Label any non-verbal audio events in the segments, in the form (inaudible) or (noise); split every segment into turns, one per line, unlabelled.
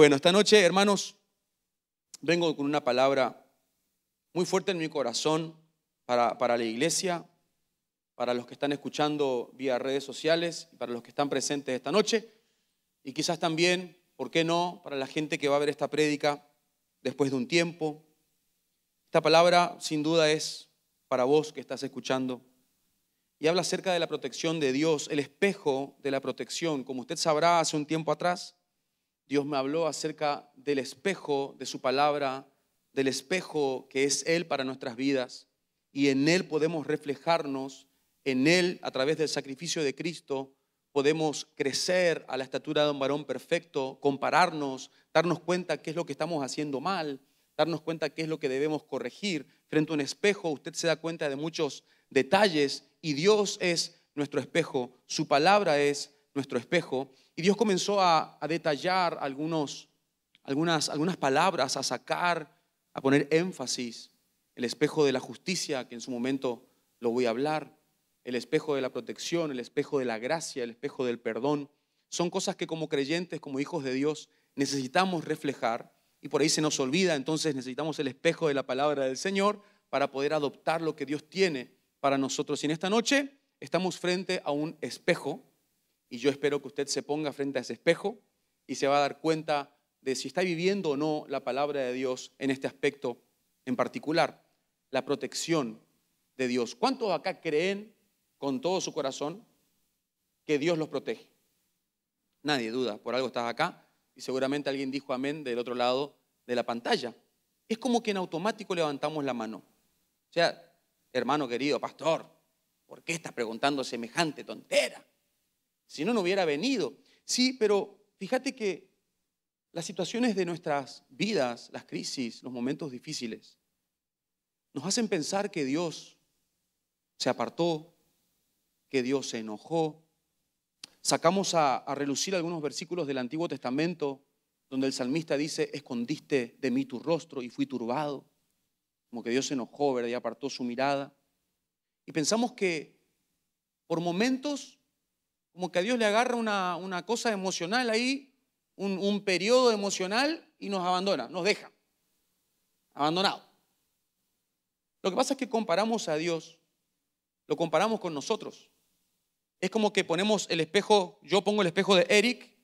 Bueno, esta noche, hermanos, vengo con una palabra muy fuerte en mi corazón para, para la iglesia, para los que están escuchando vía redes sociales, y para los que están presentes esta noche y quizás también, ¿por qué no?, para la gente que va a ver esta prédica después de un tiempo. Esta palabra sin duda es para vos que estás escuchando y habla acerca de la protección de Dios, el espejo de la protección. Como usted sabrá, hace un tiempo atrás Dios me habló acerca del espejo de su palabra, del espejo que es Él para nuestras vidas. Y en Él podemos reflejarnos, en Él, a través del sacrificio de Cristo, podemos crecer a la estatura de un varón perfecto, compararnos, darnos cuenta qué es lo que estamos haciendo mal, darnos cuenta qué es lo que debemos corregir. Frente a un espejo usted se da cuenta de muchos detalles y Dios es nuestro espejo, su palabra es nuestro espejo. Y Dios comenzó a, detallar algunos, algunas, algunas palabras, a sacar, a poner énfasis. El espejo de la justicia, que en su momento lo voy a hablar, el espejo de la protección, el espejo de la gracia, el espejo del perdón. Son cosas que como creyentes, como hijos de Dios, necesitamos reflejar y por ahí se nos olvida, entonces necesitamos el espejo de la palabra del Señor para poder adoptar lo que Dios tiene para nosotros. Y en esta noche estamos frente a un espejo y yo espero que usted se ponga frente a ese espejo y se va a dar cuenta de si está viviendo o no la palabra de Dios en este aspecto en particular, la protección de Dios. ¿Cuántos acá creen con todo su corazón que Dios los protege? Nadie duda, por algo estás acá y seguramente alguien dijo amén del otro lado de la pantalla. Es como que en automático levantamos la mano. O sea, hermano querido, pastor, ¿por qué estás preguntando semejante tontera? Si no, no hubiera venido. Sí, pero fíjate que las situaciones de nuestras vidas, las crisis, los momentos difíciles, nos hacen pensar que Dios se apartó, que Dios se enojó. Sacamos a, relucir algunos versículos del Antiguo Testamento donde el salmista dice, escondiste de mí tu rostro y fui turbado, como que Dios se enojó, Y apartó su mirada. Y pensamos que por momentos como que a Dios le agarra una, una cosa emocional ahí, un, periodo emocional y nos abandona, nos deja, abandonado. Lo que pasa es que comparamos a Dios, lo comparamos con nosotros. Es como que ponemos el espejo, yo pongo el espejo de Eric,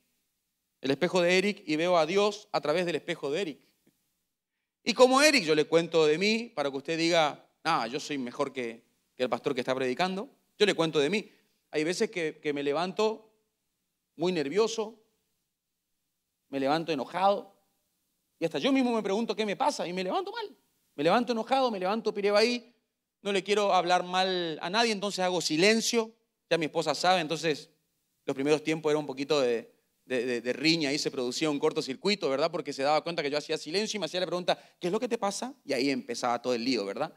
el espejo de Eric y veo a Dios a través del espejo de Eric. Y como Eric, yo le cuento de mí para que usted diga, ah, yo soy mejor que, que el pastor que está predicando. Yo le cuento de mí. Hay veces que, me levanto muy nervioso, me levanto enojado, y hasta yo mismo me pregunto qué me pasa y me levanto mal. Me levanto enojado, me levanto pireba ahí, no le quiero hablar mal a nadie, entonces hago silencio. Ya mi esposa sabe, entonces los primeros tiempos era un poquito de, de riña, ahí se producía un cortocircuito, ¿verdad? Porque se daba cuenta que yo hacía silencio y me hacía la pregunta, ¿qué es lo que te pasa? Y ahí empezaba todo el lío, ¿verdad?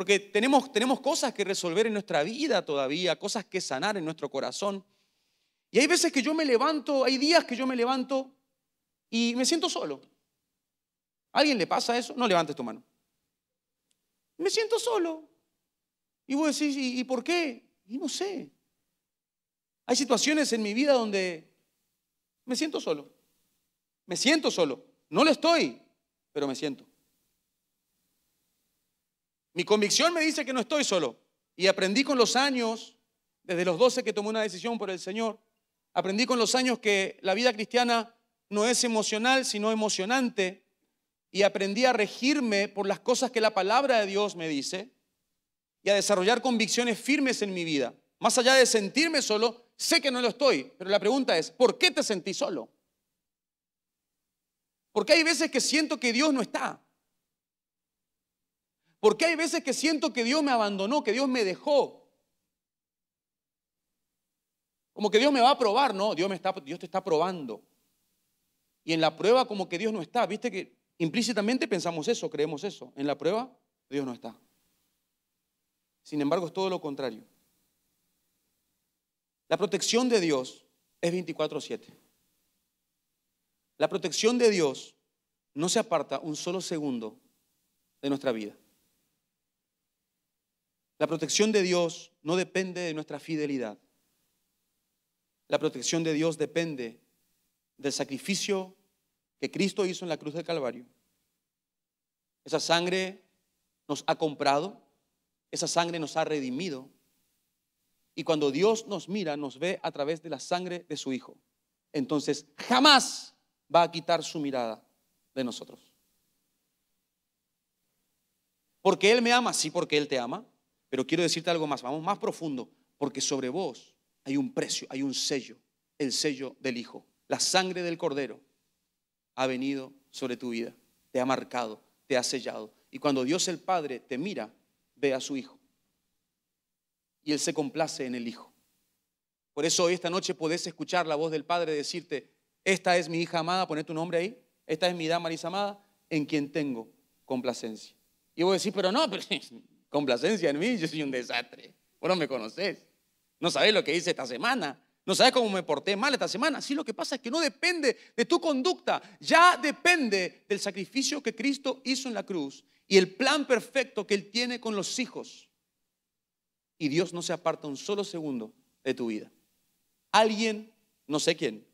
Porque tenemos, tenemos cosas que resolver en nuestra vida todavía, cosas que sanar en nuestro corazón. Y hay veces que yo me levanto, hay días que yo me levanto y me siento solo. ¿A alguien le pasa eso? No levantes tu mano. Me siento solo. Y vos decís, ¿y por qué? Y no sé. Hay situaciones en mi vida donde me siento solo. Me siento solo. No lo estoy, pero me siento. Mi convicción me dice que no estoy solo. Y aprendí con los años, desde los 12 que tomé una decisión por el Señor, aprendí con los años que la vida cristiana no es emocional, sino emocionante. Y aprendí a regirme por las cosas que la palabra de Dios me dice y a desarrollar convicciones firmes en mi vida. Más allá de sentirme solo, sé que no lo estoy, pero la pregunta es, ¿por qué te sentí solo? Porque hay veces que siento que Dios no está. Porque hay veces que siento que Dios me abandonó, que Dios me dejó. Como que Dios me va a probar, no, Dios, está, Dios te está probando. Y en la prueba como que Dios no está, viste que implícitamente pensamos eso, creemos eso. En la prueba Dios no está. Sin embargo, es todo lo contrario. La protección de Dios es 24/7. La protección de Dios no se aparta un solo segundo de nuestra vida. La protección de Dios no depende de nuestra fidelidad. La protección de Dios depende del sacrificio que Cristo hizo en la cruz del Calvario. Esa sangre nos ha comprado, esa sangre nos ha redimido. Y cuando Dios nos mira, nos ve a través de la sangre de su Hijo. Entonces jamás va a quitar su mirada de nosotros. Porque Él me ama, sí, porque Él te ama. Pero quiero decirte algo más, vamos más profundo, porque sobre vos hay un precio, hay un sello, el sello del Hijo. La sangre del Cordero ha venido sobre tu vida, te ha marcado, te ha sellado. Y cuando Dios el Padre te mira, ve a su Hijo. Y Él se complace en el Hijo. Por eso hoy esta noche podés escuchar la voz del Padre decirte, esta es mi hija amada, poné tu nombre ahí, esta es mi dama Marisa amada, en quien tengo complacencia. Y vos decís, pero no, pero (laughs) Complacencia en mí, yo soy un desastre. Bueno, no me conocés. No sabés lo que hice esta semana. No sabés cómo me porté mal esta semana. Sí, lo que pasa es que no depende de tu conducta. Ya depende del sacrificio que Cristo hizo en la cruz y el plan perfecto que Él tiene con los hijos. Y Dios no se aparta un solo segundo de tu vida. Alguien, no sé quién,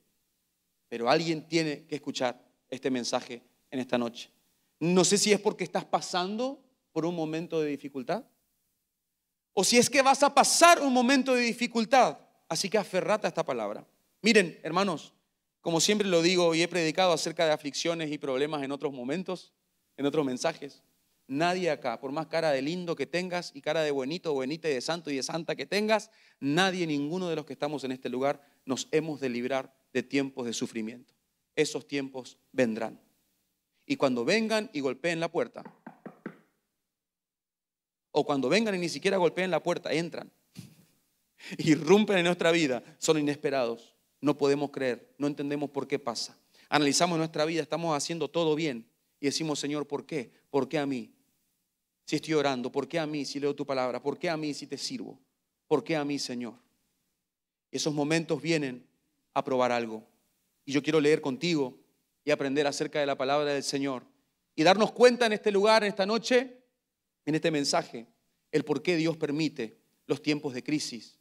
pero alguien tiene que escuchar este mensaje en esta noche. No sé si es porque estás pasando por un momento de dificultad. O si es que vas a pasar un momento de dificultad. Así que aferrate a esta palabra. Miren, hermanos, como siempre lo digo y he predicado acerca de aflicciones y problemas en otros momentos, en otros mensajes, nadie acá, por más cara de lindo que tengas y cara de buenito, buenita y de santo y de santa que tengas, nadie, ninguno de los que estamos en este lugar, nos hemos de librar de tiempos de sufrimiento. Esos tiempos vendrán. Y cuando vengan y golpeen la puerta, o cuando vengan y ni siquiera golpeen la puerta, entran. (laughs) Irrumpen en nuestra vida, son inesperados. No podemos creer, no entendemos por qué pasa. Analizamos nuestra vida, estamos haciendo todo bien y decimos, Señor, ¿por qué? ¿Por qué a mí? Si estoy orando, ¿por qué a mí si leo tu palabra? ¿Por qué a mí si te sirvo? ¿Por qué a mí, Señor? Esos momentos vienen a probar algo. Y yo quiero leer contigo y aprender acerca de la palabra del Señor y darnos cuenta en este lugar, en esta noche, en este mensaje el por qué Dios permite los tiempos de crisis,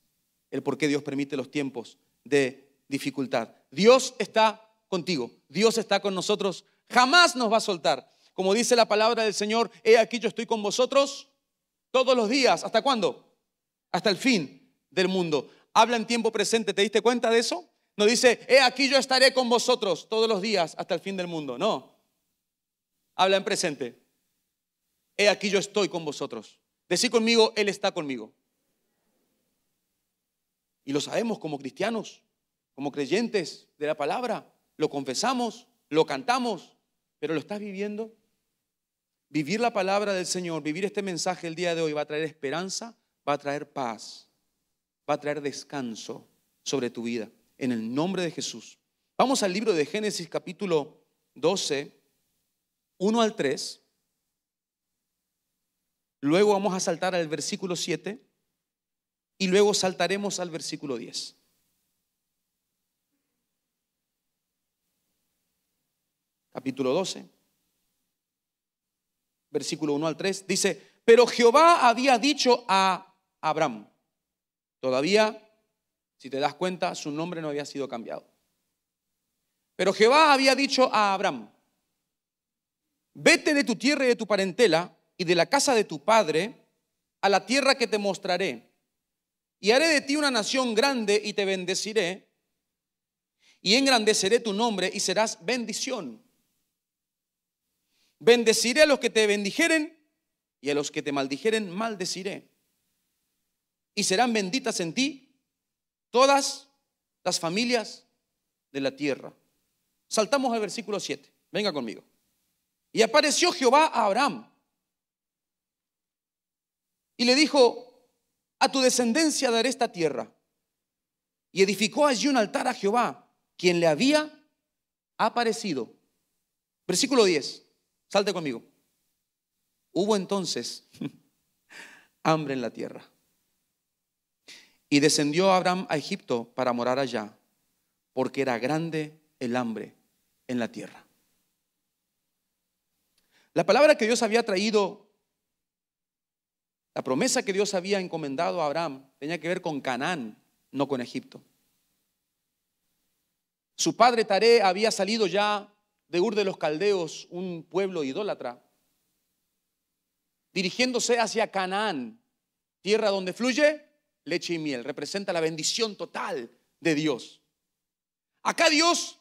el por qué Dios permite los tiempos de dificultad. Dios está contigo, Dios está con nosotros, jamás nos va a soltar. Como dice la palabra del Señor, he aquí yo estoy con vosotros todos los días. ¿Hasta cuándo? Hasta el fin del mundo. Habla en tiempo presente, ¿te diste cuenta de eso? No dice, he aquí yo estaré con vosotros todos los días hasta el fin del mundo. No. Habla en presente he aquí yo estoy con vosotros. Decir conmigo, Él está conmigo. Y lo sabemos como cristianos, como creyentes de la palabra. Lo confesamos, lo cantamos, pero ¿lo estás viviendo? Vivir la palabra del Señor, vivir este mensaje el día de hoy va a traer esperanza, va a traer paz, va a traer descanso sobre tu vida. En el nombre de Jesús. Vamos al libro de Génesis capítulo 12, 1 al 3. Luego vamos a saltar al versículo 7 y luego saltaremos al versículo 10. Capítulo 12, versículo 1 al 3, dice, pero Jehová había dicho a Abraham, todavía, si te das cuenta, su nombre no había sido cambiado. Pero Jehová había dicho a Abraham, vete de tu tierra y de tu parentela y de la casa de tu padre a la tierra que te mostraré. Y haré de ti una nación grande y te bendeciré. Y engrandeceré tu nombre y serás bendición. Bendeciré a los que te bendijeren y a los que te maldijeren maldeciré. Y serán benditas en ti todas las familias de la tierra. Saltamos al versículo 7. Venga conmigo. Y apareció Jehová a Abraham y le dijo, a tu descendencia daré esta tierra. Y edificó allí un altar a Jehová, quien le había aparecido. Versículo 10, salte conmigo. Hubo entonces (laughs) hambre en la tierra. Y descendió Abraham a Egipto para morar allá, porque era grande el hambre en la tierra. La palabra que Dios había traído la promesa que Dios había encomendado a Abraham tenía que ver con Canaán, no con Egipto. Su padre Taré había salido ya de Ur de los Caldeos, un pueblo idólatra, dirigiéndose hacia Canaán, tierra donde fluye leche y miel. Representa la bendición total de Dios. Acá Dios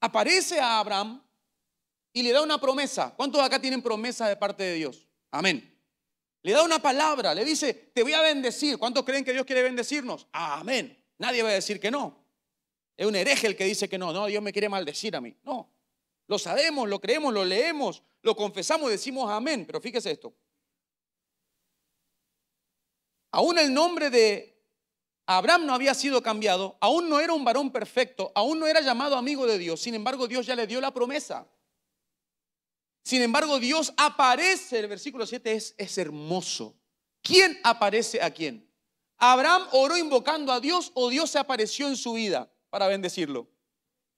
aparece a Abraham y le da una promesa. ¿Cuántos acá tienen promesa de parte de Dios? Amén. Le da una palabra, le dice, te voy a bendecir. ¿Cuántos creen que Dios quiere bendecirnos? Amén. Nadie va a decir que no. Es un hereje el que dice que no, no, Dios me quiere maldecir a mí. No. Lo sabemos, lo creemos, lo leemos, lo confesamos, decimos amén. Pero fíjese esto. Aún el nombre de Abraham no había sido cambiado, aún no era un varón perfecto, aún no era llamado amigo de Dios. Sin embargo, Dios ya le dio la promesa. Sin embargo, Dios aparece, el versículo 7 es, hermoso. ¿Quién aparece a quién? ¿Abraham oró invocando a Dios o Dios se apareció en su vida para bendecirlo?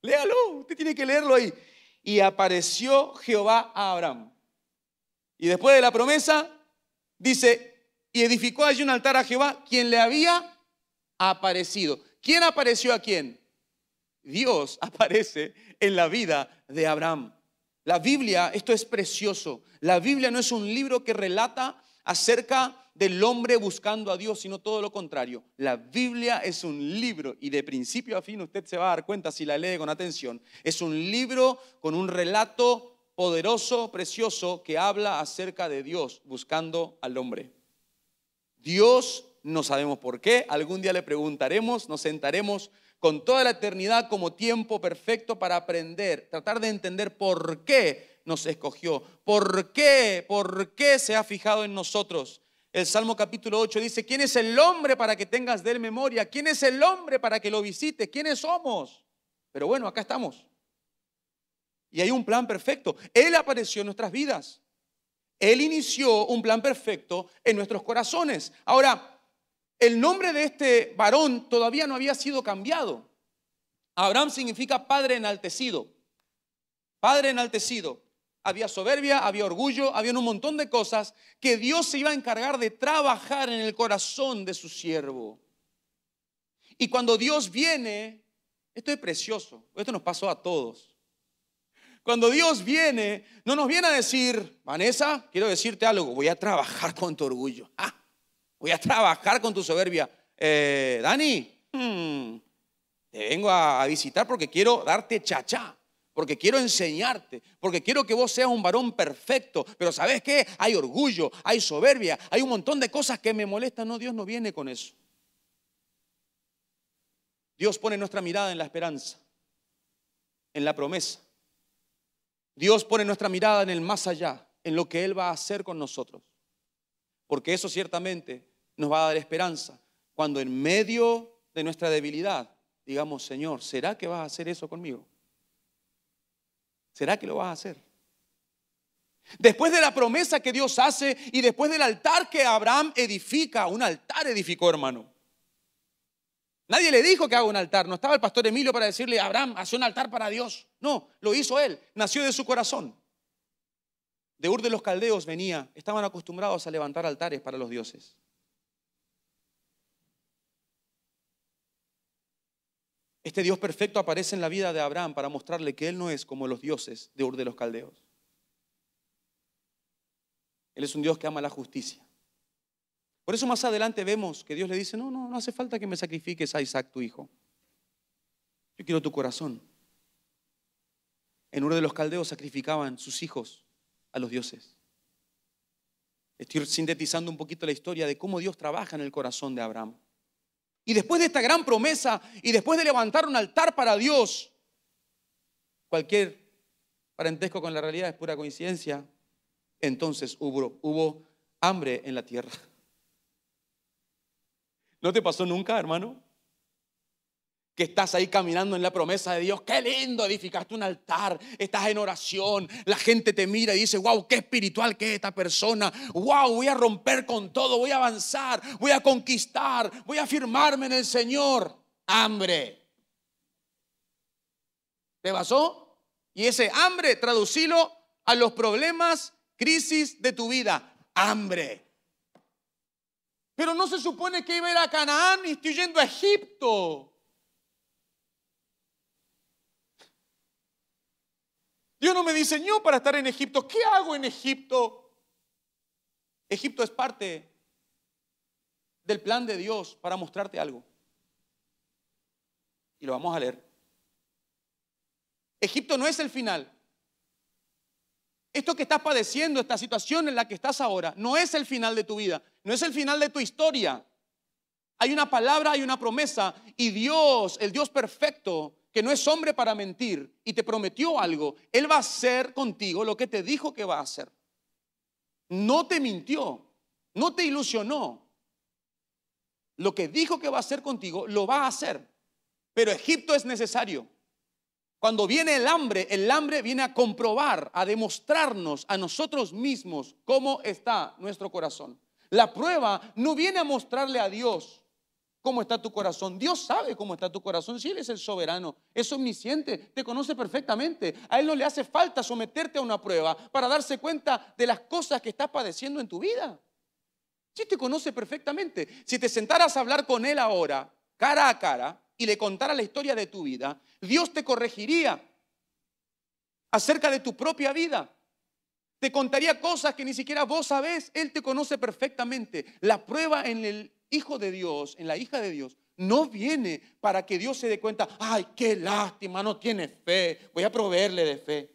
Léalo, usted tiene que leerlo ahí. Y apareció Jehová a Abraham. Y después de la promesa, dice, y edificó allí un altar a Jehová, quien le había aparecido. ¿Quién apareció a quién? Dios (laughs) aparece en la vida de Abraham. La Biblia, esto es precioso, la Biblia no es un libro que relata acerca del hombre buscando a Dios, sino todo lo contrario. La Biblia es un libro, y de principio a fin usted se va a dar cuenta si la lee con atención, es un libro con un relato poderoso, precioso, que habla acerca de Dios buscando al hombre. Dios, no sabemos por qué, algún día le preguntaremos, nos sentaremos con toda la eternidad como tiempo perfecto para aprender, tratar de entender por qué nos escogió, por qué, por qué se ha fijado en nosotros. El Salmo capítulo 8 dice, ¿quién es el hombre para que tengas de él memoria? ¿Quién es el hombre para que lo visites? ¿Quiénes somos? Pero bueno, acá estamos. Y hay un plan perfecto. Él apareció en nuestras vidas. Él inició un plan perfecto en nuestros corazones. Ahora, el nombre de este varón todavía no había sido cambiado. Abraham significa padre enaltecido. Padre enaltecido. Había soberbia, había orgullo, había un montón de cosas que Dios se iba a encargar de trabajar en el corazón de su siervo. Y cuando Dios viene, esto es precioso, esto nos pasó a todos. Cuando Dios viene, no nos viene a decir, Vanessa, quiero decirte algo, voy a trabajar con tu orgullo. ¡Ah! Voy a trabajar con tu soberbia. Eh, Dani, hmm, te vengo a, a visitar porque quiero darte chachá porque quiero enseñarte, porque quiero que vos seas un varón perfecto. Pero ¿sabes qué? Hay orgullo, hay soberbia, hay un montón de cosas que me molestan. No, Dios no viene con eso. Dios pone nuestra mirada en la esperanza, en la promesa. Dios pone nuestra mirada en el más allá, en lo que Él va a hacer con nosotros. Porque eso ciertamente nos va a dar esperanza. Cuando en medio de nuestra debilidad digamos, Señor, ¿será que vas a hacer eso conmigo? ¿Será que lo vas a hacer? Después de la promesa que Dios hace y después del altar que Abraham edifica, un altar edificó, hermano. Nadie le dijo que haga un altar, no estaba el pastor Emilio para decirle, Abraham, hace un altar para Dios. No, lo hizo él, nació de su corazón. De Ur de los Caldeos venía, estaban acostumbrados a levantar altares para los dioses. Este Dios perfecto aparece en la vida de Abraham para mostrarle que él no es como los dioses de Ur de los Caldeos. Él es un Dios que ama la justicia. Por eso más adelante vemos que Dios le dice, no, no, no hace falta que me sacrifiques a Isaac, tu hijo. Yo quiero tu corazón. En Ur de los Caldeos sacrificaban sus hijos a los dioses. Estoy sintetizando un poquito la historia de cómo Dios trabaja en el corazón de Abraham. Y después de esta gran promesa y después de levantar un altar para Dios, cualquier parentesco con la realidad es pura coincidencia, entonces hubo, hubo hambre en la tierra. ¿No te pasó nunca, hermano? que estás ahí caminando en la promesa de Dios. Qué lindo, edificaste un altar, estás en oración, la gente te mira y dice, wow, qué espiritual que es esta persona, wow, voy a romper con todo, voy a avanzar, voy a conquistar, voy a firmarme en el Señor. Hambre. ¿Te pasó? Y ese hambre, traducilo a los problemas, crisis de tu vida. Hambre. Pero no se supone que iba a ir a Canaán y estoy yendo a Egipto. Dios no me diseñó para estar en Egipto. ¿Qué hago en Egipto? Egipto es parte del plan de Dios para mostrarte algo. Y lo vamos a leer. Egipto no es el final. Esto que estás padeciendo, esta situación en la que estás ahora, no es el final de tu vida, no es el final de tu historia. Hay una palabra, hay una promesa y Dios, el Dios perfecto, que no es hombre para mentir y te prometió algo, Él va a hacer contigo lo que te dijo que va a hacer. No te mintió, no te ilusionó. Lo que dijo que va a hacer contigo, lo va a hacer. Pero Egipto es necesario. Cuando viene el hambre, el hambre viene a comprobar, a demostrarnos a nosotros mismos cómo está nuestro corazón. La prueba no viene a mostrarle a Dios cómo está tu corazón. Dios sabe cómo está tu corazón. Si Él es el soberano, es omnisciente, te conoce perfectamente. A Él no le hace falta someterte a una prueba para darse cuenta de las cosas que estás padeciendo en tu vida. Si te conoce perfectamente, si te sentaras a hablar con Él ahora, cara a cara, y le contara la historia de tu vida, Dios te corregiría acerca de tu propia vida. Te contaría cosas que ni siquiera vos sabés. Él te conoce perfectamente. La prueba en el hijo de Dios, en la hija de Dios, no viene para que Dios se dé cuenta, ay, qué lástima, no tiene fe, voy a proveerle de fe.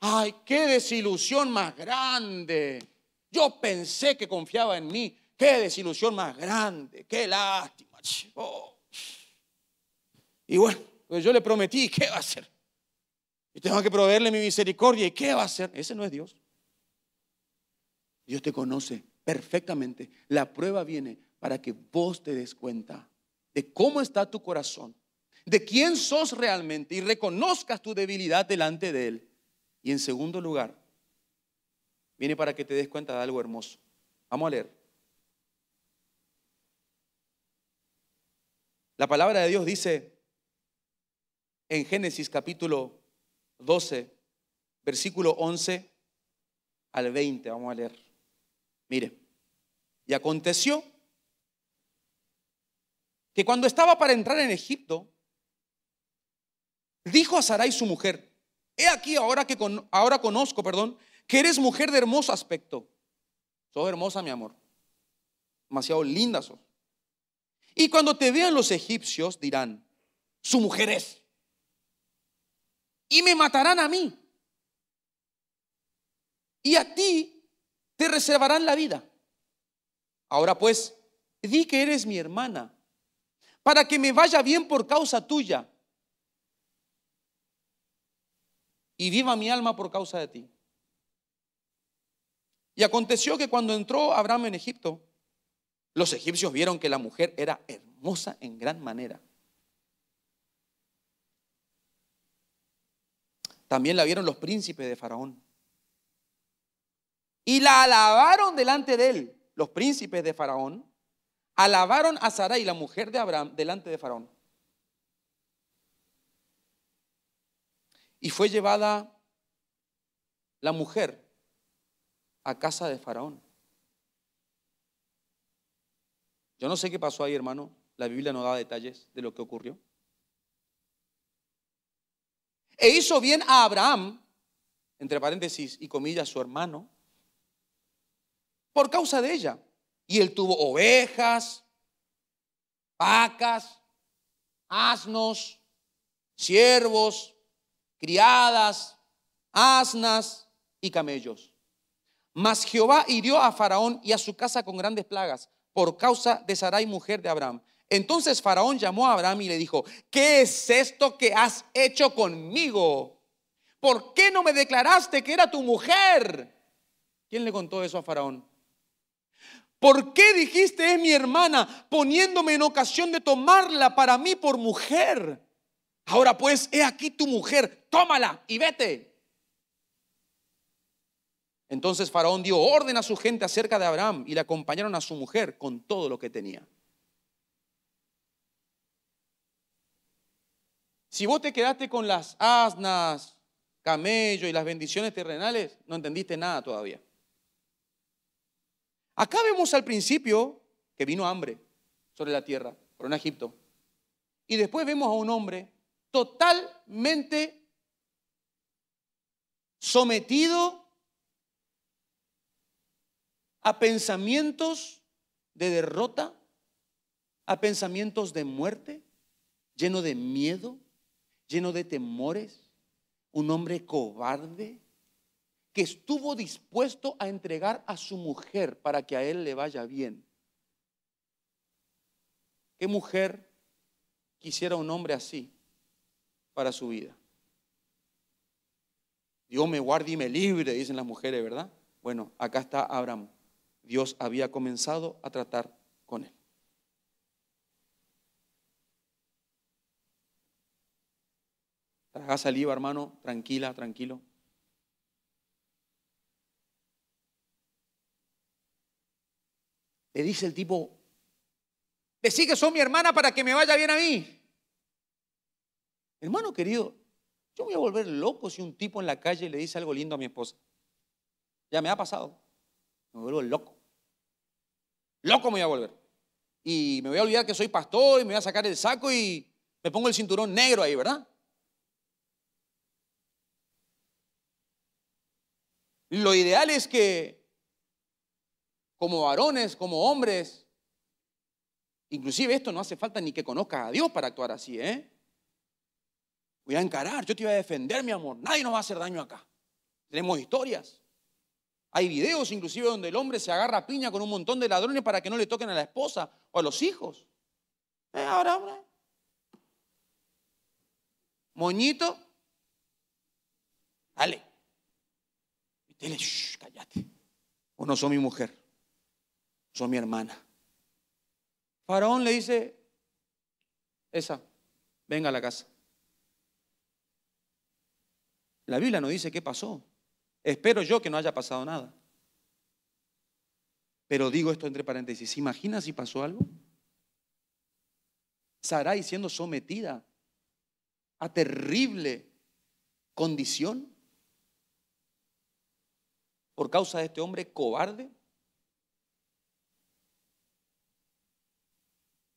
Ay, qué desilusión más grande. Yo pensé que confiaba en mí, qué desilusión más grande, qué lástima. Y bueno, pues yo le prometí, ¿qué va a hacer? Y tengo que proveerle mi misericordia, ¿y qué va a hacer? Ese no es Dios. Dios te conoce perfectamente. La prueba viene para que vos te des cuenta de cómo está tu corazón, de quién sos realmente y reconozcas tu debilidad delante de Él. Y en segundo lugar, viene para que te des cuenta de algo hermoso. Vamos a leer. La palabra de Dios dice en Génesis capítulo 12, versículo 11 al 20, vamos a leer. Mire, y aconteció que cuando estaba para entrar en Egipto, dijo a Sarai su mujer, he aquí ahora que con, ahora conozco, perdón, que eres mujer de hermoso aspecto. Soy hermosa, mi amor. Demasiado linda sos. Y cuando te vean los egipcios dirán, su mujer es. Y me matarán a mí. Y a ti reservarán la vida. Ahora pues, di que eres mi hermana, para que me vaya bien por causa tuya y viva mi alma por causa de ti. Y aconteció que cuando entró Abraham en Egipto, los egipcios vieron que la mujer era hermosa en gran manera. También la vieron los príncipes de Faraón. Y la alabaron delante de él los príncipes de Faraón. Alabaron a Sarai, la mujer de Abraham, delante de Faraón. Y fue llevada la mujer a casa de Faraón. Yo no sé qué pasó ahí, hermano. La Biblia no da detalles de lo que ocurrió. E hizo bien a Abraham, entre paréntesis y comillas, su hermano, por causa de ella. Y él tuvo ovejas, vacas, asnos, siervos, criadas, asnas y camellos. Mas Jehová hirió a Faraón y a su casa con grandes plagas por causa de Sarai, mujer de Abraham. Entonces Faraón llamó a Abraham y le dijo, ¿qué es esto que has hecho conmigo? ¿Por qué no me declaraste que era tu mujer? ¿Quién le contó eso a Faraón? ¿Por qué dijiste es mi hermana poniéndome en ocasión de tomarla para mí por mujer? Ahora pues, he aquí tu mujer, tómala y vete. Entonces Faraón dio orden a su gente acerca de Abraham y le acompañaron a su mujer con todo lo que tenía. Si vos te quedaste con las asnas, camello y las bendiciones terrenales, no entendiste nada todavía. Acá vemos al principio que vino hambre sobre la tierra, por un Egipto. Y después vemos a un hombre totalmente sometido a pensamientos de derrota, a pensamientos de muerte, lleno de miedo, lleno de temores, un hombre cobarde, que estuvo dispuesto a entregar a su mujer para que a él le vaya bien. ¿Qué mujer quisiera un hombre así para su vida? Dios me guarde y me libre, dicen las mujeres, ¿verdad? Bueno, acá está Abraham. Dios había comenzado a tratar con él. Traga saliva, hermano, tranquila, tranquilo. Le dice el tipo, decí que son mi hermana para que me vaya bien a mí. Hermano querido, yo voy a volver loco si un tipo en la calle le dice algo lindo a mi esposa. Ya me ha pasado. Me vuelvo loco. Loco me voy a volver. Y me voy a olvidar que soy pastor y me voy a sacar el saco y me pongo el cinturón negro ahí, ¿verdad? Lo ideal es que como varones, como hombres. Inclusive esto no hace falta ni que conozcas a Dios para actuar así, ¿eh? Voy a encarar, yo te voy a defender, mi amor. Nadie nos va a hacer daño acá. Tenemos historias. Hay videos inclusive donde el hombre se agarra piña con un montón de ladrones para que no le toquen a la esposa o a los hijos. ¿Eh? Ahora, hombre. Moñito. Dale. Dile, shh, cállate. O no soy mi mujer son mi hermana. Faraón le dice, esa, venga a la casa. La Biblia no dice qué pasó. Espero yo que no haya pasado nada. Pero digo esto entre paréntesis, ¿se imagina si pasó algo? Sarai siendo sometida a terrible condición por causa de este hombre cobarde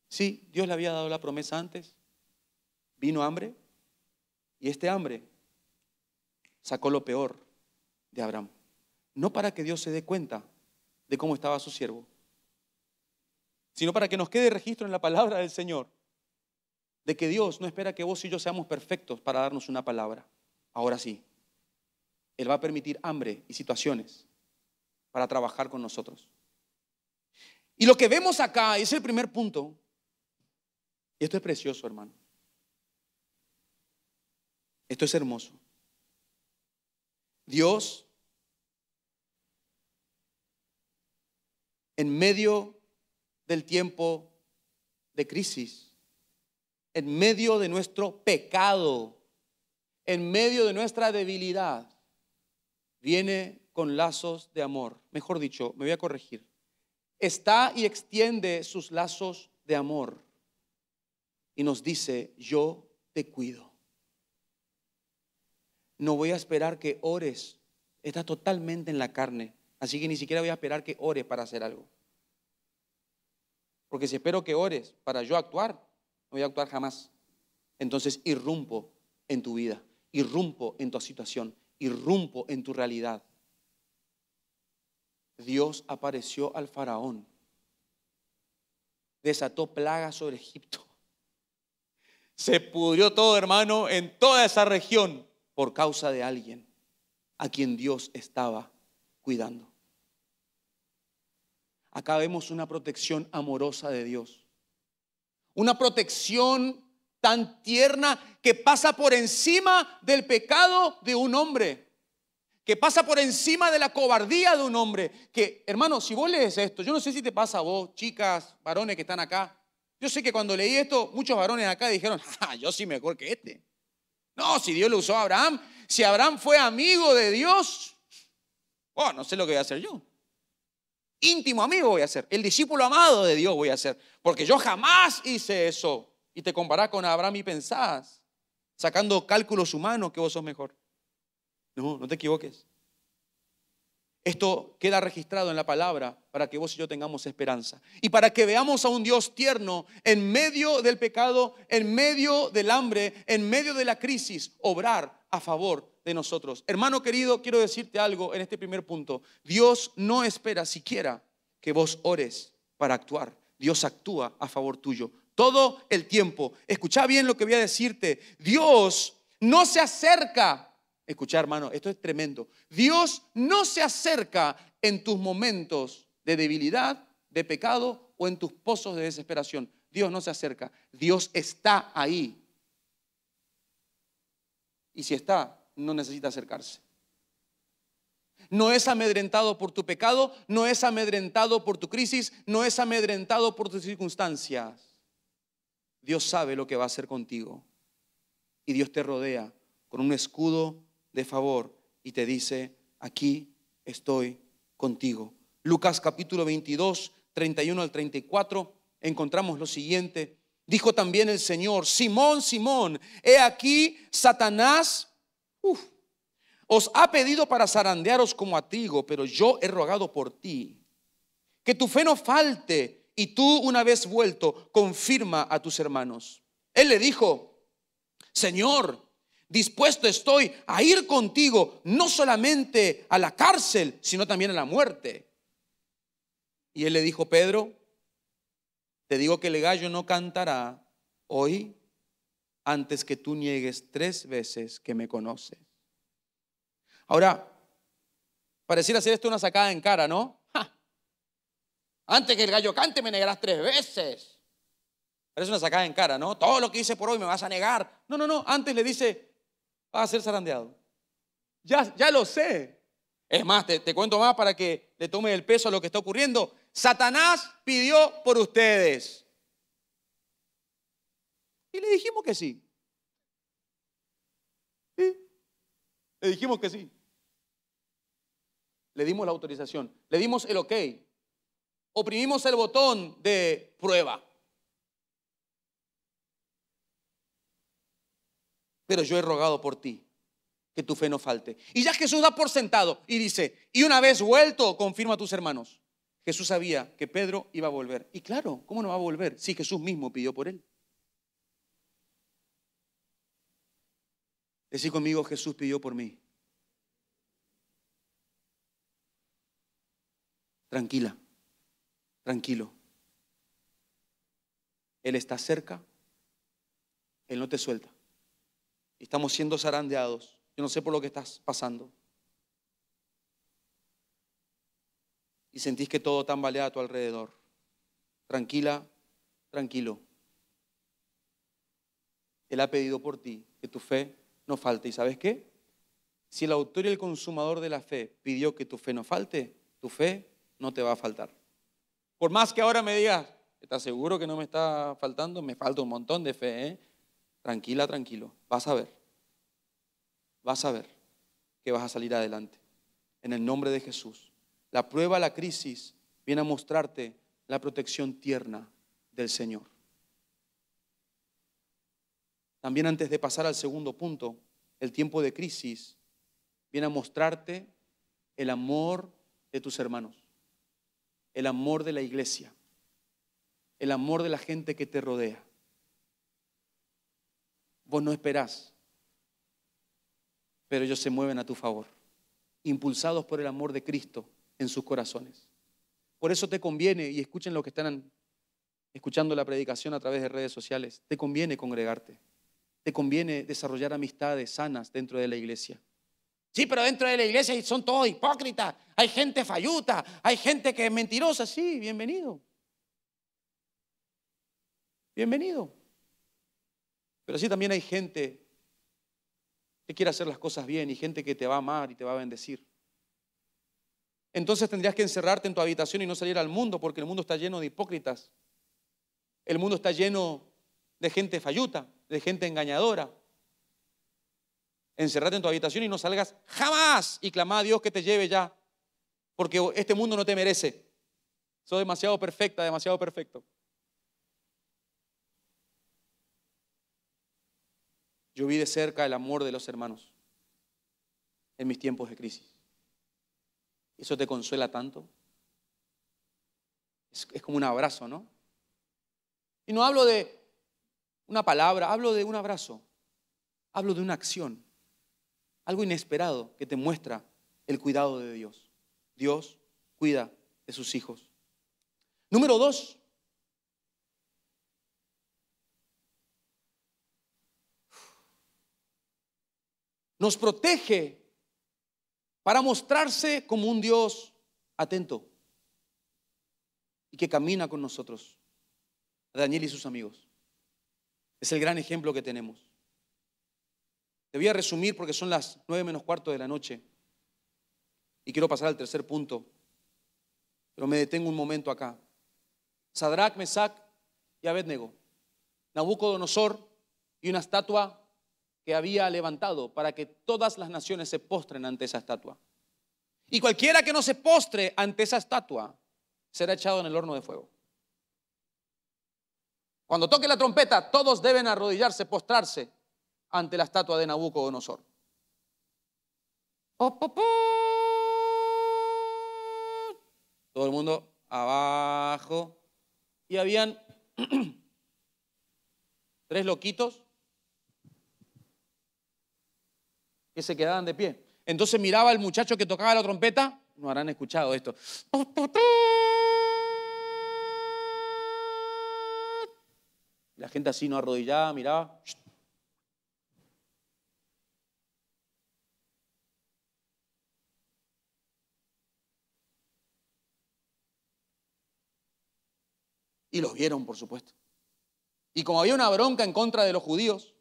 Sí, Dios le había dado la promesa antes. Vino hambre y este hambre sacó lo peor de Abraham. No para que Dios se dé cuenta de cómo estaba su siervo, sino para que nos quede registro en la palabra del Señor de que Dios no espera que vos y yo seamos perfectos para darnos una palabra. Ahora sí, Él va a permitir hambre y situaciones para trabajar con nosotros. Y lo que vemos acá es el primer punto, y esto es precioso, hermano. Esto es hermoso. Dios, en medio del tiempo de crisis, en medio de nuestro pecado, en medio de nuestra debilidad, viene con lazos de amor. Mejor dicho, me voy a corregir. Está y extiende sus lazos de amor y nos dice, yo te cuido. No voy a esperar que ores. Está totalmente en la carne. Así que ni siquiera voy a esperar que ores para hacer algo. Porque si espero que ores para yo actuar, no voy a actuar jamás. Entonces irrumpo en tu vida, irrumpo en tu situación, irrumpo en tu realidad. Dios apareció al faraón, desató plagas sobre Egipto, se pudrió todo, hermano, en toda esa región por causa de alguien a quien Dios estaba cuidando. Acá vemos una protección amorosa de Dios. Una protección tan tierna que pasa por encima del pecado de un hombre, que pasa por encima de la cobardía de un hombre. Que, hermano, si vos lees esto, yo no sé si te pasa a vos, chicas, varones que están acá, yo sé que cuando leí esto, muchos varones acá dijeron, (laughs) ah, yo soy mejor que este. No, si Dios lo usó a Abraham, si Abraham fue amigo de Dios, oh, no sé lo que voy a hacer yo. Íntimo amigo voy a ser, el discípulo amado de Dios voy a ser, porque yo jamás hice eso. Y te comparás con Abraham y pensás, sacando cálculos humanos, que vos sos mejor. No, no te equivoques. Esto queda registrado en la palabra para que vos y yo tengamos esperanza. Y para que veamos a un Dios tierno en medio del pecado, en medio del hambre, en medio de la crisis, obrar a favor de nosotros. Hermano querido, quiero decirte algo en este primer punto. Dios no espera siquiera que vos ores para actuar. Dios actúa a favor tuyo todo el tiempo. Escucha bien lo que voy a decirte. Dios no se acerca Escucha, hermano, esto es tremendo. Dios no se acerca en tus momentos de debilidad, de pecado o en tus pozos de desesperación. Dios no se acerca. Dios está ahí. Y si está, no necesita acercarse. No es amedrentado por tu pecado, no es amedrentado por tu crisis, no es amedrentado por tus circunstancias. Dios sabe lo que va a hacer contigo. Y Dios te rodea con un escudo de favor y te dice, aquí estoy contigo. Lucas capítulo 22, 31 al 34, encontramos lo siguiente. Dijo también el Señor, Simón, Simón, he aquí Satanás os ha pedido para zarandearos como a trigo, pero yo he rogado por ti, que tu fe no falte y tú una vez vuelto confirma a tus hermanos. Él le dijo, Señor, dispuesto estoy a ir contigo no solamente a la cárcel, sino también a la muerte. Y él le dijo, Pedro, te digo que el gallo no cantará hoy antes que tú niegues tres veces que me conoces. Ahora, pareciera ser esto una sacada en cara, ¿no? Antes que el gallo cante me negarás tres veces. Parece una sacada en cara, ¿no? Todo lo que hice por hoy me vas a negar. No, no, no. Antes le dice, a ser zarandeado. Ya, ya lo sé. Es más, te, te cuento más para que le tome el peso a lo que está ocurriendo. Satanás pidió por ustedes. Y le dijimos que sí. ¿Sí? Le dijimos que sí. Le dimos la autorización. Le dimos el ok. Oprimimos el botón de prueba. pero yo he rogado por ti, que tu fe no falte. Y ya Jesús da por sentado y dice, y una vez vuelto, confirma a tus hermanos. Jesús sabía que Pedro iba a volver. Y claro, ¿cómo no va a volver si Jesús mismo pidió por él? Decí conmigo, Jesús pidió por mí. Tranquila, tranquilo. Él está cerca, Él no te suelta estamos siendo zarandeados. Yo no sé por lo que estás pasando. Y sentís que todo tambalea a tu alrededor. Tranquila, tranquilo. Él ha pedido por ti que tu fe no falte. ¿Y sabes qué? Si el autor y el consumador de la fe pidió que tu fe no falte, tu fe no te va a faltar. Por más que ahora me digas, ¿estás seguro que no me está faltando? Me falta un montón de fe, ¿eh? tranquila, tranquilo, vas a ver, vas a ver que vas a salir adelante. En el nombre de Jesús. La prueba, la crisis, viene a mostrarte la protección tierna del Señor. También antes de pasar al segundo punto, el tiempo de crisis viene a mostrarte el amor de tus hermanos, el amor de la iglesia, el amor de la gente que te rodea vos no esperás, pero ellos se mueven a tu favor, impulsados por el amor de Cristo en sus corazones. Por eso te conviene, y escuchen lo que están escuchando la predicación a través de redes sociales, te conviene congregarte, te conviene desarrollar amistades sanas dentro de la iglesia. Sí, pero dentro de la iglesia son todos hipócritas, hay gente falluta, hay gente que es mentirosa, sí, bienvenido. Bienvenido. Pero sí también hay gente que quiere hacer las cosas bien y gente que te va a amar y te va a bendecir. Entonces tendrías que encerrarte en tu habitación y no salir al mundo porque el mundo está lleno de hipócritas. El mundo está lleno de gente falluta, de gente engañadora. Encerrate en tu habitación y no salgas jamás y clama a Dios que te lleve ya porque este mundo no te merece. Soy demasiado perfecta, demasiado perfecto. Yo vi de cerca el amor de los hermanos en mis tiempos de crisis. ¿Eso te consuela tanto? Es, como un abrazo, ¿no? Y no hablo de una palabra, hablo de un abrazo, hablo de una acción, algo inesperado que te muestra el cuidado de Dios. Dios cuida de sus hijos. Número dos, nos protege para mostrarse como un Dios atento y que camina con nosotros. a Daniel y sus amigos. Es el gran ejemplo que tenemos. Te voy a resumir porque son las nueve menos cuarto de la noche y quiero pasar al tercer punto, pero me detengo un momento acá. Sadrach, Mesach y Abednego, Nabucodonosor y una estatua que había levantado para que todas las naciones se postren ante esa estatua. Y cualquiera que no se postre ante esa estatua será echado en el horno de fuego. Cuando toque la trompeta, todos deben arrodillarse, postrarse ante la estatua de Nabucodonosor. Todo el mundo abajo. Y habían (clears throat) tres loquitos que se quedaban de pie. Entonces miraba al muchacho que tocaba la trompeta, no habrán escuchado esto. La gente así no arrodillaba, miraba. Y los vieron, por supuesto. Y como había una bronca en contra de los judíos,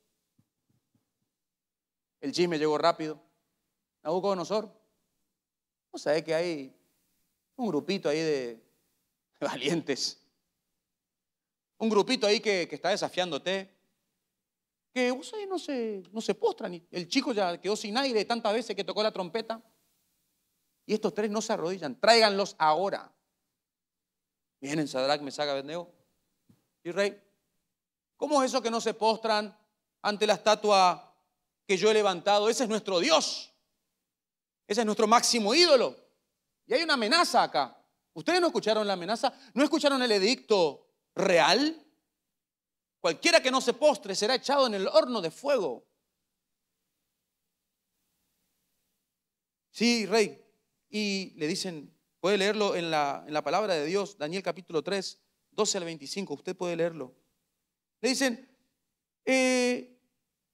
el chisme llegó rápido. Nabucodonosor. Vos sabés que hay un grupito ahí de (laughs) valientes? Un grupito ahí que, está desafiándote. Que vos ahí no se, no se postran? El chico ya quedó sin aire tantas veces que tocó la trompeta. Y estos tres no se arrodillan. Tráiganlos ahora. Vienen Sadrach, Mesac, Abednego y Rey. ¿Cómo es eso que no se postran ante la estatua que yo he levantado, ese es nuestro Dios. Ese es nuestro máximo ídolo. Y hay una amenaza acá. ¿Ustedes no escucharon la amenaza? ¿No escucharon el edicto real? Cualquiera que no se postre será echado en el horno de fuego. Sí, rey. Y le dicen, puede leerlo en la, palabra de Dios, Daniel capítulo 3, 12 al 25, usted puede leerlo. Le dicen, eh,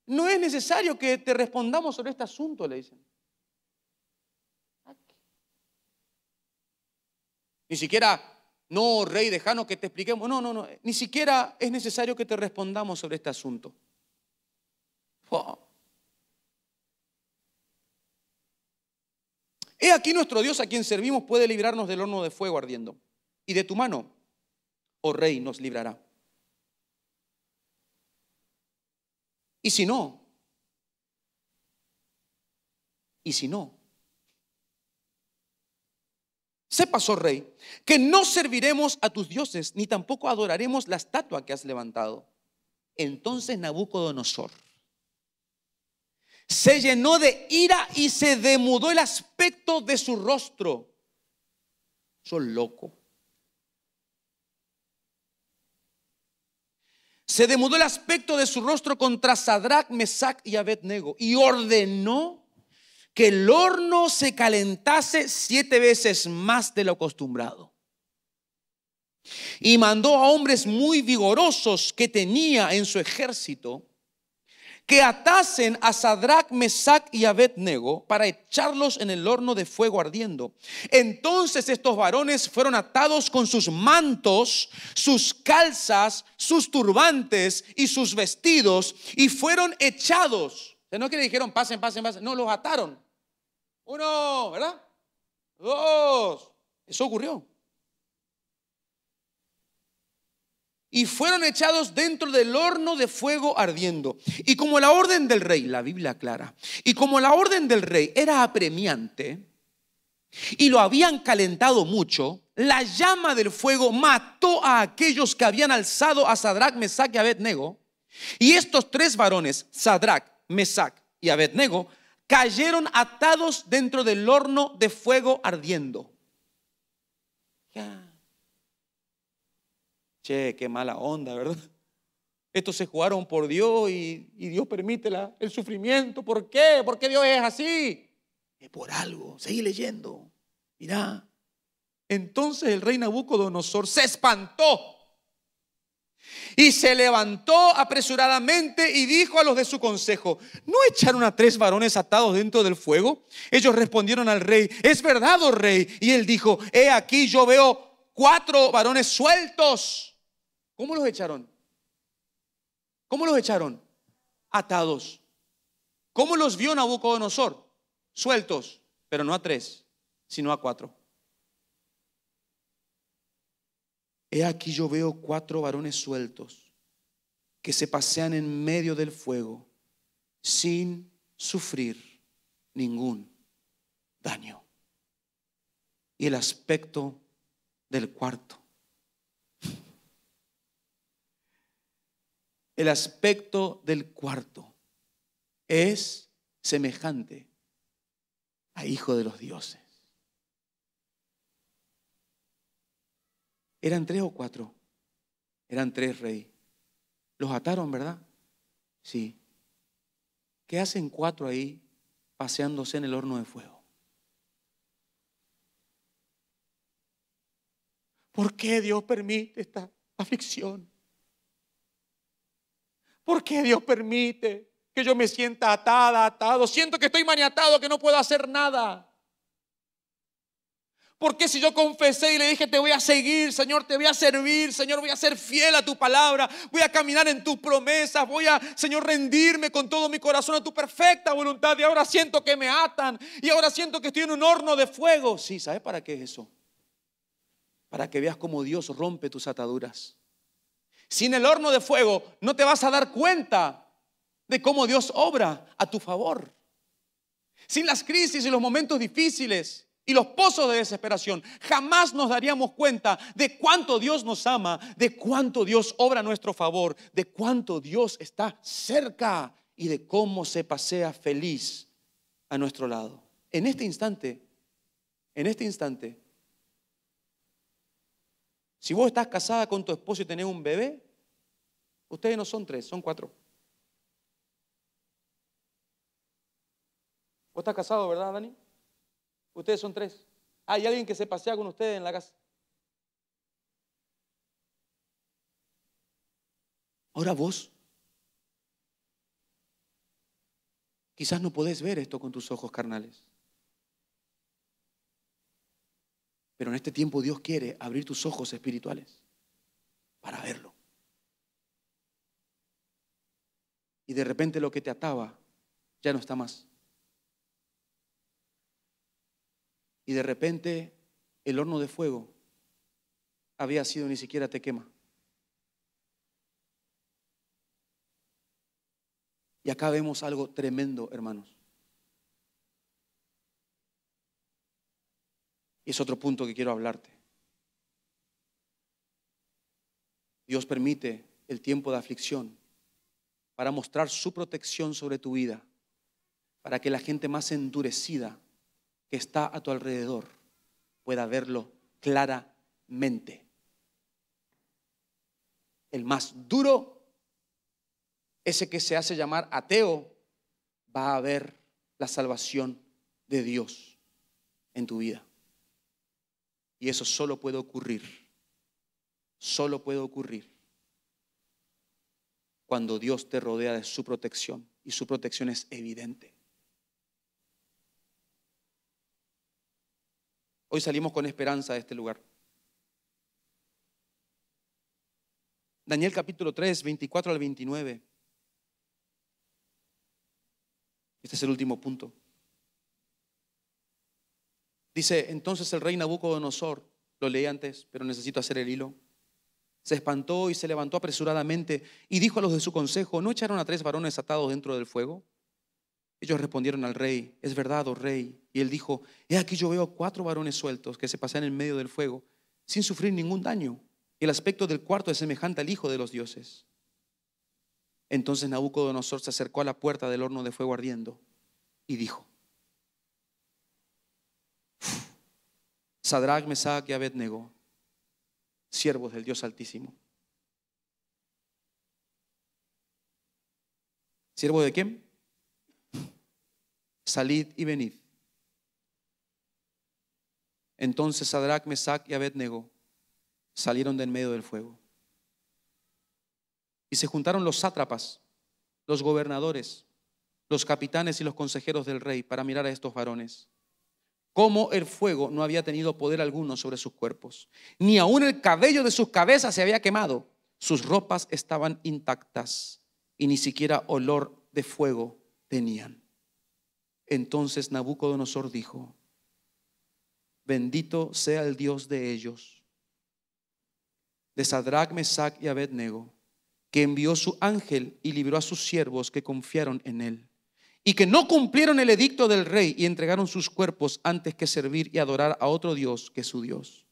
no es necesario que te respondamos sobre este asunto, le dicen. Ni siquiera, no, rey, dejanos que te expliquemos. No, no, no. Ni siquiera es necesario que te respondamos sobre este asunto. He aquí nuestro Dios a quien servimos puede librarnos del horno de fuego ardiendo. Y de tu mano, oh rey, nos librará. ¿Y si no? ¿Y si no? Sepas, oh rey, que no serviremos a tus dioses, ni tampoco adoraremos la estatua que has levantado. Entonces Nabucodonosor se llenó de ira y se demudó el aspecto de su rostro. Son loco. se demudó el aspecto de su rostro contra Sadrach, Mesach y Abednego y ordenó que el horno se calentase siete veces más de lo acostumbrado. Y mandó a hombres muy vigorosos que tenía en su ejército que atasen a Sadrach, Mesach y Abednego para echarlos en el horno de fuego ardiendo. Entonces estos varones fueron atados con sus mantos, sus calzas, sus turbantes y sus vestidos y fueron echados. no es que le dijeron pasen, pasen, pasen. No, los ataron. Uno, ¿verdad? Dos. Eso ocurrió. y fueron echados dentro del horno de fuego ardiendo. Y como la orden del rey, la Biblia clara y como la orden del rey era apremiante y lo habían calentado mucho, la llama del fuego mató a aquellos que habían alzado a Sadrach, Mesach y Abednego. Y estos tres varones, Sadrach, Mesach y Abednego, cayeron atados dentro del horno de fuego ardiendo. Che, qué mala onda, ¿verdad? Estos se jugaron por Dios y, Dios permite el sufrimiento. ¿Por qué? ¿Por qué Dios es así? Es por algo. Seguí leyendo. Mirá. Entonces el rey Nabucodonosor se espantó y se levantó apresuradamente y dijo a los de su consejo, ¿no echaron a tres varones atados dentro del fuego? Ellos respondieron al rey, es verdad, oh rey. Y él dijo, he aquí yo veo cuatro varones sueltos ¿Cómo los echaron? ¿Cómo los echaron? Atados. ¿Cómo los vio Nabucodonosor? Sueltos, pero no a tres, sino a cuatro. He aquí yo veo cuatro varones sueltos que se pasean en medio del fuego sin sufrir ningún daño. Y el aspecto del cuarto el aspecto del cuarto es semejante a hijo de los dioses. Eran tres o cuatro. Eran tres rey. Los ataron, ¿verdad? Sí. ¿Qué hacen cuatro ahí paseándose en el horno de fuego? ¿Por qué Dios permite esta aflicción? ¿Por qué Dios permite que yo me sienta atada, atado? Siento que estoy maniatado, que no puedo hacer nada. Porque si yo confesé y le dije, te voy a seguir, Señor, te voy a servir, Señor, voy a ser fiel a tu palabra, voy a caminar en tus promesas, voy a, Señor, rendirme con todo mi corazón a tu perfecta voluntad. Y ahora siento que me atan, y ahora siento que estoy en un horno de fuego. Sí, ¿sabes para qué es eso? Para que veas cómo Dios rompe tus ataduras sin el horno de fuego, no te vas a dar cuenta de cómo Dios obra a tu favor. Sin las crisis y los momentos difíciles y los pozos de desesperación, jamás nos daríamos cuenta de cuánto Dios nos ama, de cuánto Dios obra a nuestro favor, de cuánto Dios está cerca y de cómo se pasea feliz a nuestro lado. En este instante, en este instante, si vos estás casada con tu esposo y tenés un bebé, ustedes no son tres, son cuatro. Vos estás casado, ¿verdad, Dani? Ustedes son tres. Hay alguien que se pasea con ustedes en la casa. Ahora vos, quizás no podés ver esto con tus ojos carnales. Pero en este tiempo Dios quiere abrir tus ojos espirituales para verlo. Y de repente lo que te ataba ya no está más. Y de repente el horno de fuego había sido ni siquiera te quema. Y acá vemos algo tremendo, hermanos. es otro punto que quiero hablarte. Dios permite el tiempo de aflicción para mostrar su protección sobre tu vida, para que la gente más endurecida que está a tu alrededor pueda verlo claramente. El más duro, ese que se hace llamar ateo, va a ver la salvación de Dios en tu vida. Y eso solo puede ocurrir, solo puede ocurrir cuando Dios te rodea de su protección y su protección es evidente. Hoy salimos con esperanza de este lugar. Daniel capítulo 3, 24 al 29. Este es el último punto. Dice, entonces el rey Nabucodonosor, lo leí antes, pero necesito hacer el hilo, se espantó y se levantó apresuradamente y dijo a los de su consejo, ¿no echaron a tres varones atados dentro del fuego? Ellos respondieron al rey, es verdad, oh rey. Y él dijo, he aquí yo veo cuatro varones sueltos que se pasan en medio del fuego sin sufrir ningún daño. Y El aspecto del cuarto es semejante al Hijo de los dioses. Entonces Nabucodonosor se acercó a la puerta del horno de fuego ardiendo y dijo, Sadrach, Mesach y Abednego, siervos del Dios Altísimo. ¿Siervo de quién? Salid y venid. Entonces Sadrach, Mesach y Abednego salieron del medio del fuego. Y se juntaron los sátrapas, los gobernadores, los capitanes y los consejeros del rey para mirar a estos varones como el fuego no había tenido poder alguno sobre sus cuerpos, ni aun el cabello de sus cabezas se había quemado, sus ropas estaban intactas y ni siquiera olor de fuego tenían. Entonces Nabucodonosor dijo, bendito sea el Dios de ellos, de Sadrach, Mesach y Abednego, que envió su ángel y libró a sus siervos que confiaron en él y que no cumplieron el edicto del rey y entregaron sus cuerpos antes que servir y adorar a otro Dios que su Dios.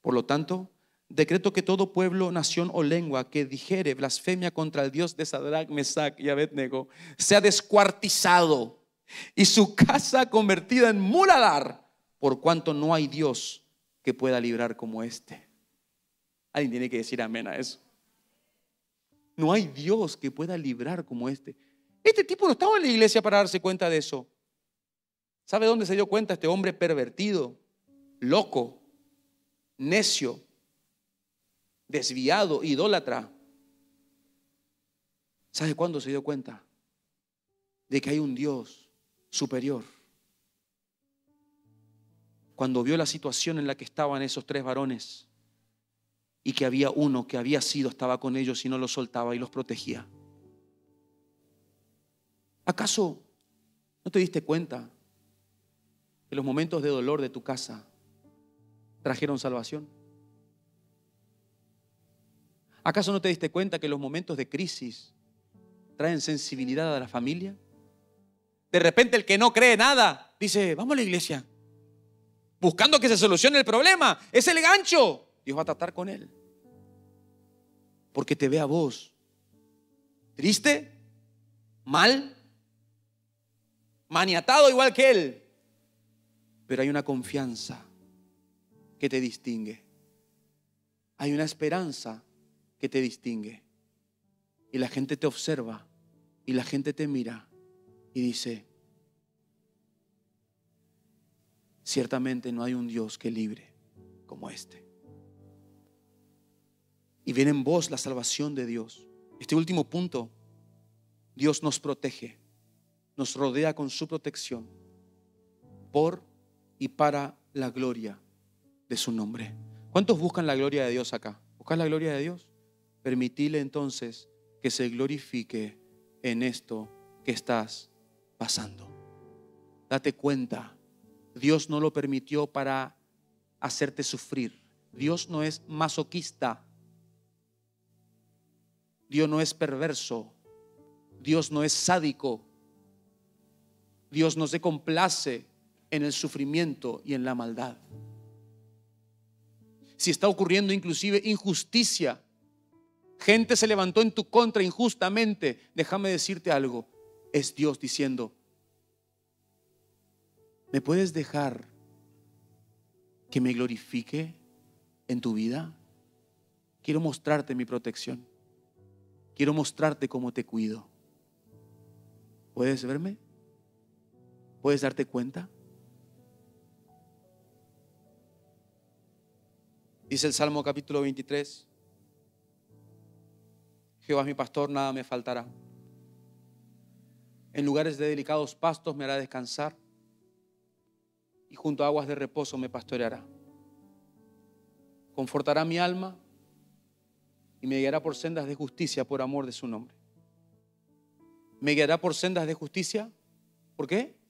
Por lo tanto, decreto que todo pueblo, nación o lengua que dijere blasfemia contra el Dios de Sadrach, Mesach y Abednego sea descuartizado y su casa convertida en muladar, por cuanto no hay Dios que pueda librar como este. Alguien tiene que decir amén a eso. No hay Dios que pueda librar como este. Este tipo no estaba en la iglesia para darse cuenta de eso. ¿Sabe dónde se dio cuenta este hombre pervertido, loco, necio, desviado, idólatra? ¿Sabe cuándo se dio cuenta? De que hay un Dios superior. Cuando vio la situación en la que estaban esos tres varones y que había uno que había sido, estaba con ellos y no los soltaba y los protegía. ¿Acaso no te diste cuenta que los momentos de dolor de tu casa trajeron salvación? ¿Acaso no te diste cuenta que los momentos de crisis traen sensibilidad a la familia? De repente el que no cree nada dice, vamos a la iglesia, buscando que se solucione el problema. Es el gancho. Dios va a tratar con él. Porque te ve a vos triste, mal, maniatado igual que él. Pero hay una confianza que te distingue. Hay una esperanza que te distingue. Y la gente te observa y la gente te mira y dice, ciertamente no hay un Dios que libre como este. Y viene en vos la salvación de Dios. Este último punto, Dios nos protege nos rodea con su protección por y para la gloria de su nombre. ¿Cuántos buscan la gloria de Dios acá? ¿Buscas la gloria de Dios? Permitile entonces que se glorifique en esto que estás pasando. Date cuenta, Dios no lo permitió para hacerte sufrir. Dios no es masoquista. Dios no es perverso. Dios no es sádico. Dios no se complace en el sufrimiento y en la maldad. Si está ocurriendo inclusive injusticia, gente se levantó en tu contra injustamente, déjame decirte algo, es Dios diciendo, ¿me puedes dejar que me glorifique en tu vida? Quiero mostrarte mi protección. Quiero mostrarte cómo te cuido. ¿Puedes verme? ¿Puedes darte cuenta? Dice el Salmo capítulo 23, Jehová es mi pastor, nada me faltará. En lugares de delicados pastos me hará descansar y junto a aguas de reposo me pastoreará. Confortará mi alma y me guiará por sendas de justicia por amor de su nombre. Me guiará por sendas de justicia, ¿por qué?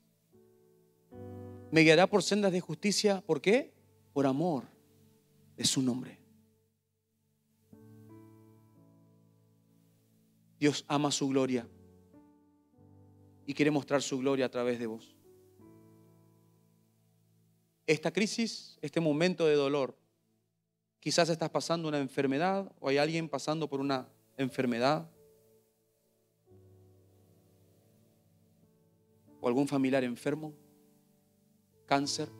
Me guiará por sendas de justicia. ¿Por qué? Por amor de su nombre. Dios ama su gloria y quiere mostrar su gloria a través de vos. Esta crisis, este momento de dolor, quizás estás pasando una enfermedad o hay alguien pasando por una enfermedad o algún familiar enfermo cáncer,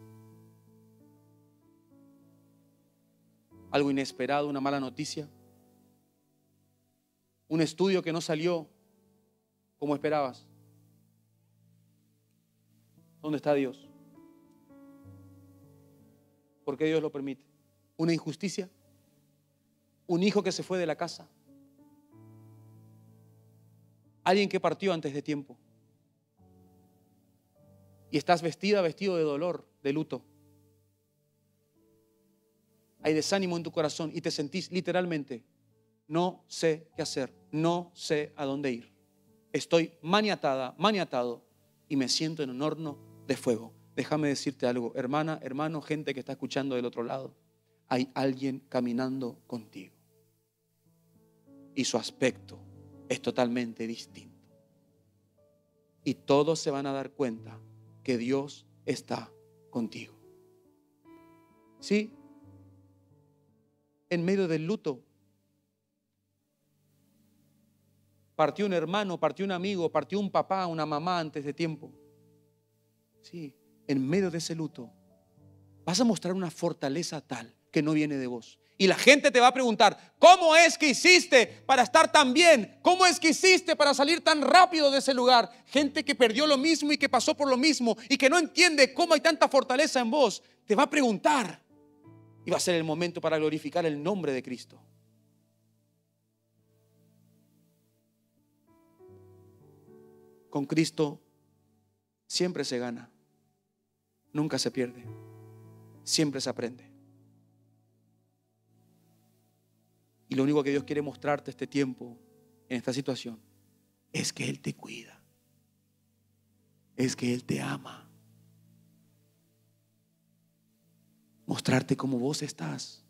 algo inesperado, una mala noticia, un estudio que no salió como esperabas. ¿Dónde está Dios? ¿Por qué Dios lo permite? ¿Una injusticia? ¿Un hijo que se fue de la casa? ¿Alguien que partió antes de tiempo? y estás vestida, vestido de dolor, de luto. Hay desánimo en tu corazón y te sentís literalmente, no sé qué hacer, no sé a dónde ir. Estoy maniatada, maniatado y me siento en un horno de fuego. Déjame decirte algo, hermana, hermano, gente que está escuchando del otro lado, hay alguien caminando contigo. Y su aspecto es totalmente distinto. Y todos se van a dar cuenta que Dios está contigo. Sí, en medio del luto, partió un hermano, partió un amigo, partió un papá, una mamá antes de tiempo. Sí, en medio de ese luto, vas a mostrar una fortaleza tal que no viene de vos, y la gente te va a preguntar, ¿cómo es que hiciste para estar tan bien? ¿Cómo es que hiciste para salir tan rápido de ese lugar? Gente que perdió lo mismo y que pasó por lo mismo y que no entiende cómo hay tanta fortaleza en vos, te va a preguntar. Y va a ser el momento para glorificar el nombre de Cristo. Con Cristo siempre se gana, nunca se pierde, siempre se aprende. Y lo único que Dios quiere mostrarte este tiempo, en esta situación, es que Él te cuida. Es que Él te ama. Mostrarte cómo vos estás.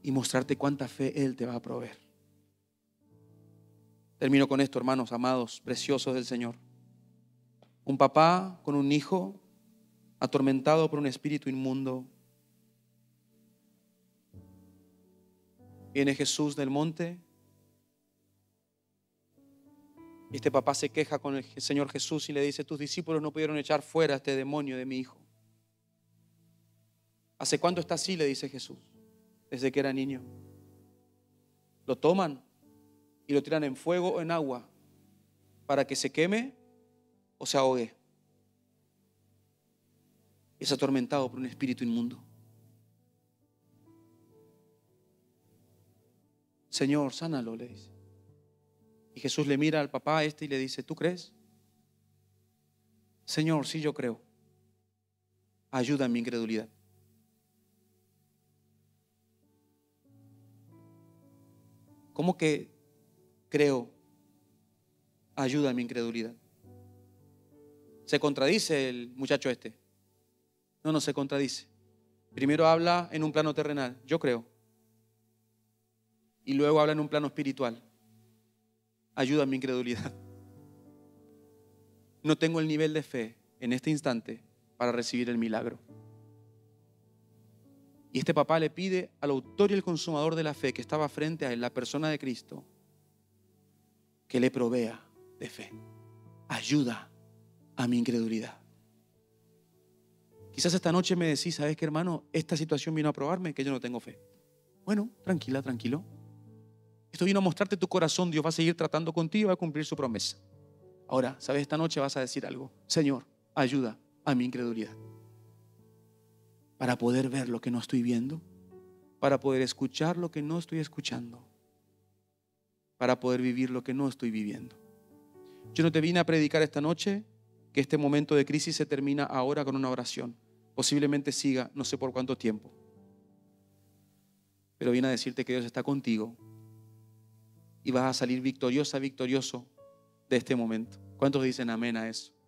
Y mostrarte cuánta fe Él te va a proveer. Termino con esto, hermanos amados, preciosos del Señor. Un papá con un hijo atormentado por un espíritu inmundo Viene Jesús del monte. Y este papá se queja con el Señor Jesús y le dice, tus discípulos no pudieron echar fuera este demonio de mi hijo. ¿Hace cuánto está así? le dice Jesús, desde que era niño. Lo toman y lo tiran en fuego o en agua para que se queme o se ahogue. Es atormentado por un espíritu inmundo. Señor, sánalo, le dice. Y Jesús le mira al papá este y le dice, ¿tú crees? Señor, sí yo creo. Ayuda en mi incredulidad. ¿Cómo que creo? Ayuda a mi incredulidad. Se contradice el muchacho este. No, no se contradice. Primero habla en un plano terrenal. Yo creo y luego habla en un plano espiritual. Ayuda a mi incredulidad. No tengo el nivel de fe en este instante para recibir el milagro. Y este papá le pide al autor y el consumador de la fe que estaba frente a la persona de Cristo, que le provea de fe. Ayuda a mi incredulidad. Quizás esta noche me decís, ¿sabes qué hermano? Esta situación vino a probarme que yo no tengo fe. Bueno, tranquila, tranquilo. Esto vino a mostrarte tu corazón. Dios va a seguir tratando contigo y va a cumplir su promesa. Ahora, ¿sabes? Esta noche vas a decir algo. Señor, ayuda a mi incredulidad. Para poder ver lo que no estoy viendo. Para poder escuchar lo que no estoy escuchando. Para poder vivir lo que no estoy viviendo. Yo no te vine a predicar esta noche que este momento de crisis se termina ahora con una oración. Posiblemente siga, no sé por cuánto tiempo. Pero vine a decirte que Dios está contigo y vas a salir victoriosa, victorioso de este momento. ¿Cuántos dicen amén a eso?